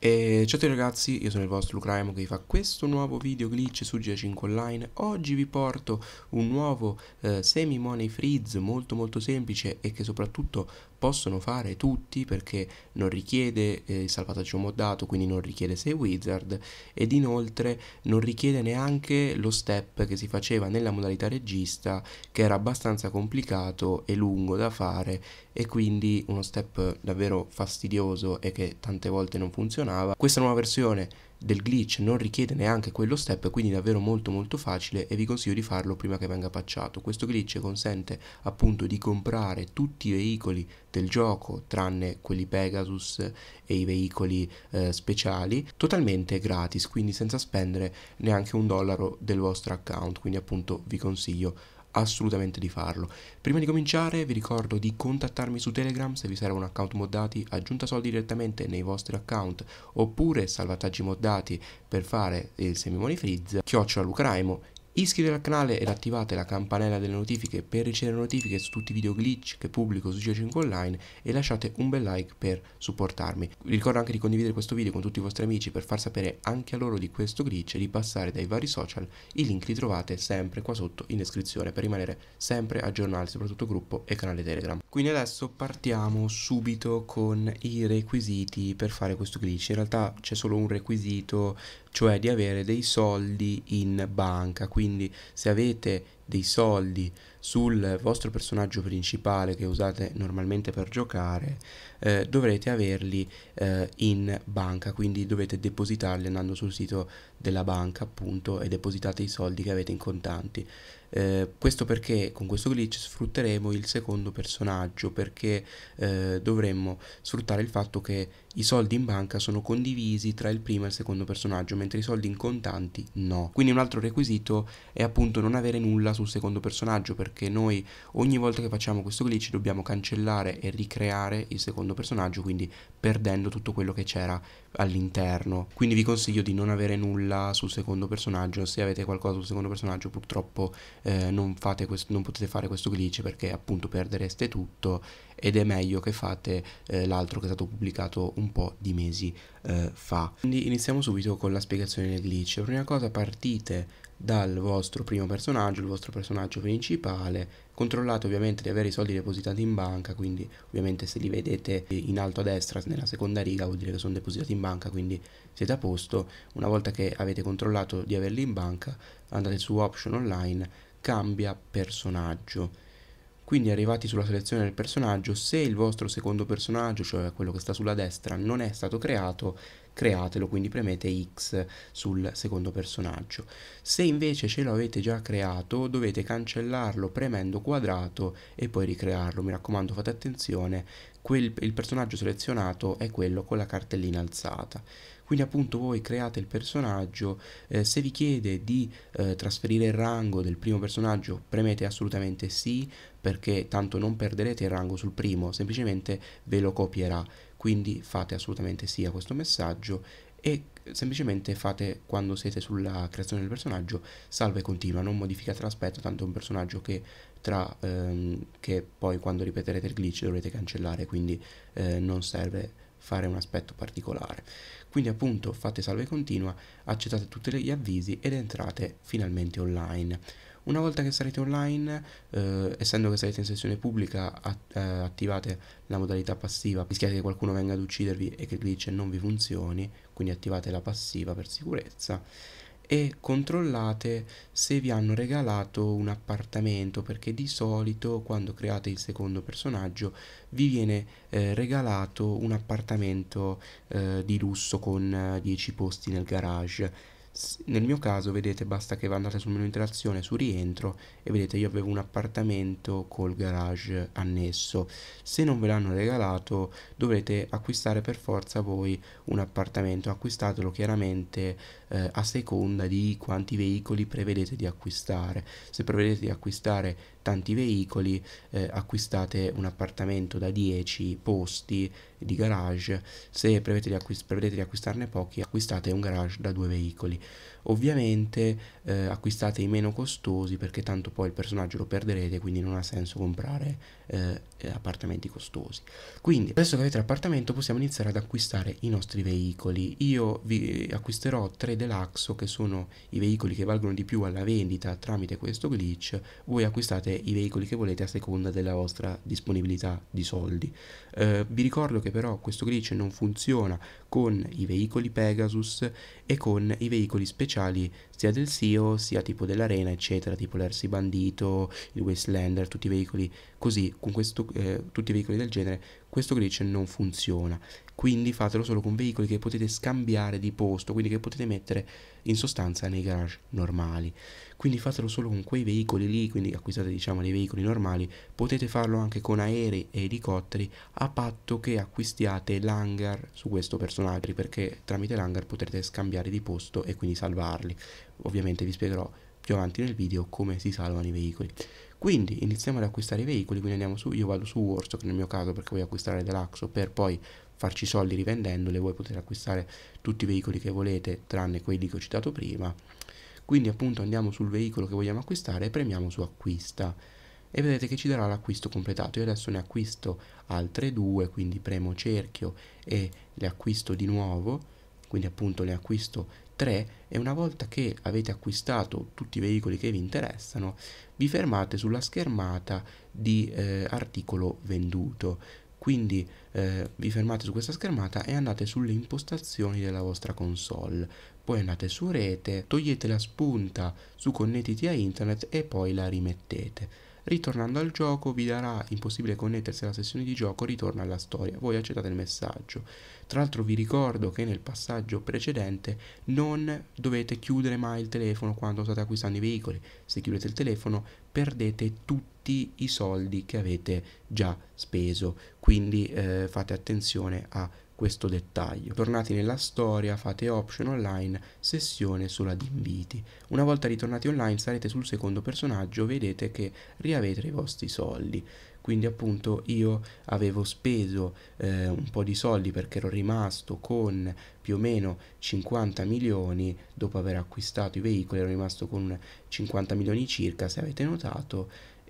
E ciao a tutti ragazzi, io sono il vostro Lucraimo che vi fa questo nuovo video glitch su G5 Online Oggi vi porto un nuovo eh, semi money freeze molto molto semplice e che soprattutto possono fare tutti perché non richiede eh, salvataggio moddato, quindi non richiede 6 wizard ed inoltre non richiede neanche lo step che si faceva nella modalità regista che era abbastanza complicato e lungo da fare e quindi uno step davvero fastidioso e che tante volte non funzionava. Questa nuova versione del glitch non richiede neanche quello step quindi davvero molto molto facile e vi consiglio di farlo prima che venga patchato questo glitch consente appunto di comprare tutti i veicoli del gioco tranne quelli Pegasus e i veicoli eh, speciali totalmente gratis quindi senza spendere neanche un dollaro del vostro account quindi appunto vi consiglio assolutamente di farlo. Prima di cominciare vi ricordo di contattarmi su Telegram se vi serve un account moddati, aggiunta soldi direttamente nei vostri account, oppure salvataggi moddati per fare il semi-money freeze, chiocciola Lucraimo Iscrivetevi al canale ed attivate la campanella delle notifiche per ricevere notifiche su tutti i video glitch che pubblico su Geo5 Online e lasciate un bel like per supportarmi. Vi ricordo anche di condividere questo video con tutti i vostri amici per far sapere anche a loro di questo glitch e di passare dai vari social. I link li trovate sempre qua sotto in descrizione per rimanere sempre aggiornati, soprattutto gruppo e canale Telegram. Quindi adesso partiamo subito con i requisiti per fare questo glitch. In realtà c'è solo un requisito cioè di avere dei soldi in banca, quindi se avete dei soldi sul vostro personaggio principale che usate normalmente per giocare eh, dovrete averli eh, in banca quindi dovete depositarli andando sul sito della banca appunto e depositate i soldi che avete in contanti eh, questo perché con questo glitch sfrutteremo il secondo personaggio perché eh, dovremmo sfruttare il fatto che i soldi in banca sono condivisi tra il primo e il secondo personaggio mentre i soldi in contanti no quindi un altro requisito è appunto non avere nulla sul secondo personaggio perché noi ogni volta che facciamo questo glitch dobbiamo cancellare e ricreare il secondo personaggio quindi perdendo tutto quello che c'era all'interno quindi vi consiglio di non avere nulla sul secondo personaggio se avete qualcosa sul secondo personaggio purtroppo eh, non, non potete fare questo glitch perché appunto perdereste tutto ed è meglio che fate eh, l'altro che è stato pubblicato un po' di mesi eh, fa. Quindi iniziamo subito con la spiegazione del glitch. La prima cosa partite dal vostro primo personaggio, il vostro personaggio principale, controllate ovviamente di avere i soldi depositati in banca, quindi ovviamente se li vedete in alto a destra nella seconda riga vuol dire che sono depositati in banca, quindi siete a posto. Una volta che avete controllato di averli in banca, andate su option online, cambia personaggio quindi arrivati sulla selezione del personaggio, se il vostro secondo personaggio, cioè quello che sta sulla destra, non è stato creato, createlo, quindi premete X sul secondo personaggio. Se invece ce l'avete già creato, dovete cancellarlo premendo quadrato e poi ricrearlo. Mi raccomando, fate attenzione, quel, il personaggio selezionato è quello con la cartellina alzata. Quindi appunto voi create il personaggio, eh, se vi chiede di eh, trasferire il rango del primo personaggio premete assolutamente sì perché tanto non perderete il rango sul primo, semplicemente ve lo copierà. Quindi fate assolutamente sì a questo messaggio e eh, semplicemente fate quando siete sulla creazione del personaggio salve continua, non modificate l'aspetto, tanto è un personaggio che, tra, ehm, che poi quando ripeterete il glitch dovrete cancellare, quindi eh, non serve fare un aspetto particolare. Quindi appunto fate salve e continua, accettate tutti gli avvisi ed entrate finalmente online. Una volta che sarete online, eh, essendo che sarete in sessione pubblica, att eh, attivate la modalità passiva, rischiate che qualcuno venga ad uccidervi e che il glitch non vi funzioni, quindi attivate la passiva per sicurezza e controllate se vi hanno regalato un appartamento perché di solito quando create il secondo personaggio vi viene eh, regalato un appartamento eh, di lusso con 10 eh, posti nel garage nel mio caso, vedete, basta che andate sul menu interazione, su rientro e vedete io avevo un appartamento col garage annesso. Se non ve l'hanno regalato, dovrete acquistare per forza voi un appartamento. Acquistatelo chiaramente eh, a seconda di quanti veicoli prevedete di acquistare. Se prevedete di acquistare tanti veicoli, eh, acquistate un appartamento da 10 posti di garage, se prevedete di, acquist prevedete di acquistarne pochi, acquistate un garage da due veicoli. Ovviamente eh, acquistate i meno costosi perché tanto poi il personaggio lo perderete, quindi non ha senso comprare eh, eh appartamenti costosi. Quindi adesso che avete l'appartamento possiamo iniziare ad acquistare i nostri veicoli. Io vi acquisterò tre dell'Axo, che sono i veicoli che valgono di più alla vendita tramite questo glitch, voi acquistate i veicoli che volete a seconda della vostra disponibilità di soldi. Eh, vi ricordo che però questo glitch non funziona con i veicoli Pegasus e con i veicoli speciali sia del SEO sia tipo dell'Arena, eccetera, tipo l'Ersi Bandito, il Wastelander, tutti i veicoli così, con questo, eh, tutti i veicoli del genere questo glitch non funziona quindi fatelo solo con veicoli che potete scambiare di posto quindi che potete mettere in sostanza nei garage normali quindi fatelo solo con quei veicoli lì quindi acquistate diciamo dei veicoli normali potete farlo anche con aerei e elicotteri a patto che acquistiate l'hangar su questo personaggio perché tramite l'hangar potrete scambiare di posto e quindi salvarli ovviamente vi spiegherò più avanti nel video come si salvano i veicoli quindi iniziamo ad acquistare i veicoli quindi andiamo su io vado su Warstock nel mio caso perché voglio acquistare dell'Axo per poi farci soldi rivendendole voi potete acquistare tutti i veicoli che volete tranne quelli che ho citato prima quindi appunto andiamo sul veicolo che vogliamo acquistare e premiamo su acquista e vedete che ci darà l'acquisto completato io adesso ne acquisto altre due quindi premo cerchio e le acquisto di nuovo quindi appunto ne acquisto 3 e una volta che avete acquistato tutti i veicoli che vi interessano vi fermate sulla schermata di eh, articolo venduto quindi eh, vi fermate su questa schermata e andate sulle impostazioni della vostra console poi andate su rete togliete la spunta su connettiti a internet e poi la rimettete Ritornando al gioco vi darà impossibile connettersi alla sessione di gioco, ritorna alla storia, voi accettate il messaggio. Tra l'altro vi ricordo che nel passaggio precedente non dovete chiudere mai il telefono quando state acquistando i veicoli, se chiudete il telefono perdete tutti i soldi che avete già speso, quindi eh, fate attenzione a questo questo dettaglio. Tornati nella storia fate option online sessione sulla di inviti. Una volta ritornati online sarete sul secondo personaggio, vedete che riavete i vostri soldi. Quindi appunto io avevo speso eh, un po' di soldi perché ero rimasto con più o meno 50 milioni dopo aver acquistato i veicoli, ero rimasto con 50 milioni circa se avete notato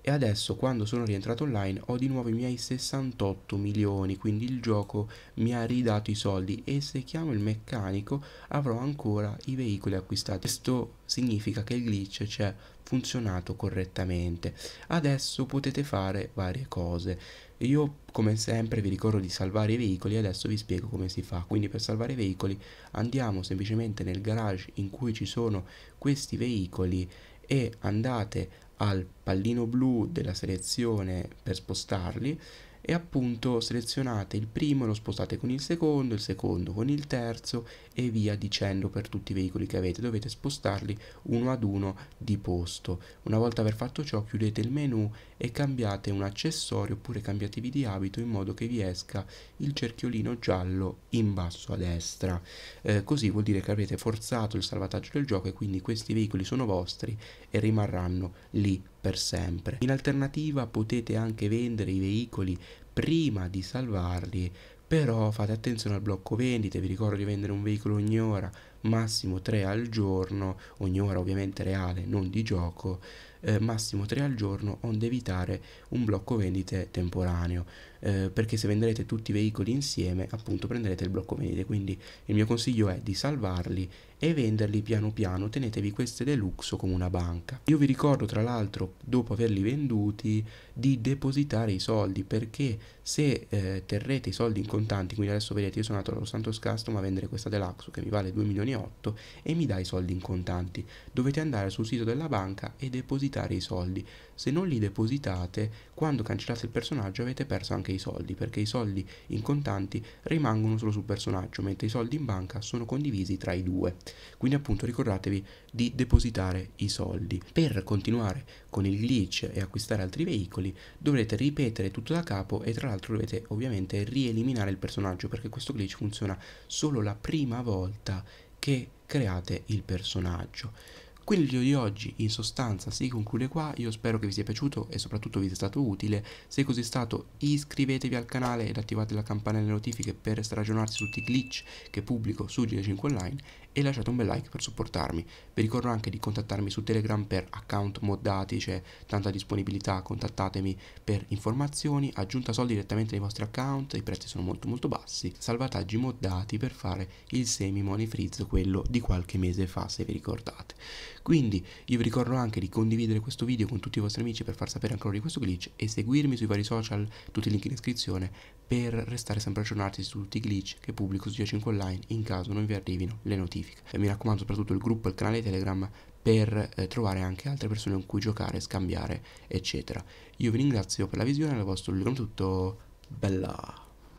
e adesso quando sono rientrato online ho di nuovo i miei 68 milioni quindi il gioco mi ha ridato i soldi e se chiamo il meccanico avrò ancora i veicoli acquistati questo significa che il glitch c'è funzionato correttamente. Adesso potete fare varie cose. Io come sempre vi ricordo di salvare i veicoli e adesso vi spiego come si fa. Quindi per salvare i veicoli andiamo semplicemente nel garage in cui ci sono questi veicoli e andate al pallino blu della selezione per spostarli e appunto selezionate il primo e lo spostate con il secondo, il secondo con il terzo e via dicendo per tutti i veicoli che avete, dovete spostarli uno ad uno di posto. Una volta aver fatto ciò chiudete il menu e cambiate un accessorio oppure cambiatevi di abito in modo che vi esca il cerchiolino giallo in basso a destra. Eh, così vuol dire che avrete forzato il salvataggio del gioco e quindi questi veicoli sono vostri e rimarranno lì per sempre. In alternativa potete anche vendere i veicoli prima di salvarli però fate attenzione al blocco vendite, vi ricordo di vendere un veicolo ogni ora, massimo 3 al giorno, ogni ora ovviamente reale, non di gioco, eh, massimo 3 al giorno onde evitare un blocco vendite temporaneo, eh, perché se venderete tutti i veicoli insieme appunto prenderete il blocco vendite, quindi il mio consiglio è di salvarli e venderli piano piano, tenetevi queste deluxe come una banca. Io vi ricordo tra l'altro, dopo averli venduti, di depositare i soldi perché se eh, terrete i soldi in contanti, quindi adesso vedete io sono andato allo Santos Custom a vendere questa Deluxe che mi vale 2 milioni e 8 e mi dà i soldi in contanti, dovete andare sul sito della banca e depositare i soldi, se non li depositate quando cancellate il personaggio avete perso anche i soldi perché i soldi in contanti rimangono solo sul personaggio mentre i soldi in banca sono condivisi tra i due, quindi appunto ricordatevi di depositare i soldi. Per continuare con il glitch e acquistare altri veicoli dovrete ripetere tutto da capo e tra l'altro dovete ovviamente rieliminare il personaggio perché questo glitch funziona solo la prima volta che create il personaggio. Quindi il video di oggi in sostanza si conclude qua, io spero che vi sia piaciuto e soprattutto vi sia stato utile, se così è stato iscrivetevi al canale ed attivate la campanella delle notifiche per restare su tutti i glitch che pubblico su GD5 Online e lasciate un bel like per supportarmi. Vi ricordo anche di contattarmi su Telegram per account moddati, c'è tanta disponibilità, contattatemi per informazioni, aggiunta soldi direttamente nei vostri account, i prezzi sono molto molto bassi, salvataggi moddati per fare il semi money freeze, quello di qualche mese fa se vi ricordate. Quindi io vi ricordo anche di condividere questo video con tutti i vostri amici per far sapere ancora di questo glitch e seguirmi sui vari social, tutti i link in descrizione, per restare sempre aggiornati su tutti i glitch che pubblico su G5 Online in caso non vi arrivino le notifiche scientifica. E mi raccomando soprattutto il gruppo e il canale Telegram per eh, trovare anche altre persone con cui giocare, scambiare, eccetera. Io vi ringrazio per la visione, al vostro Luca tutto, bella!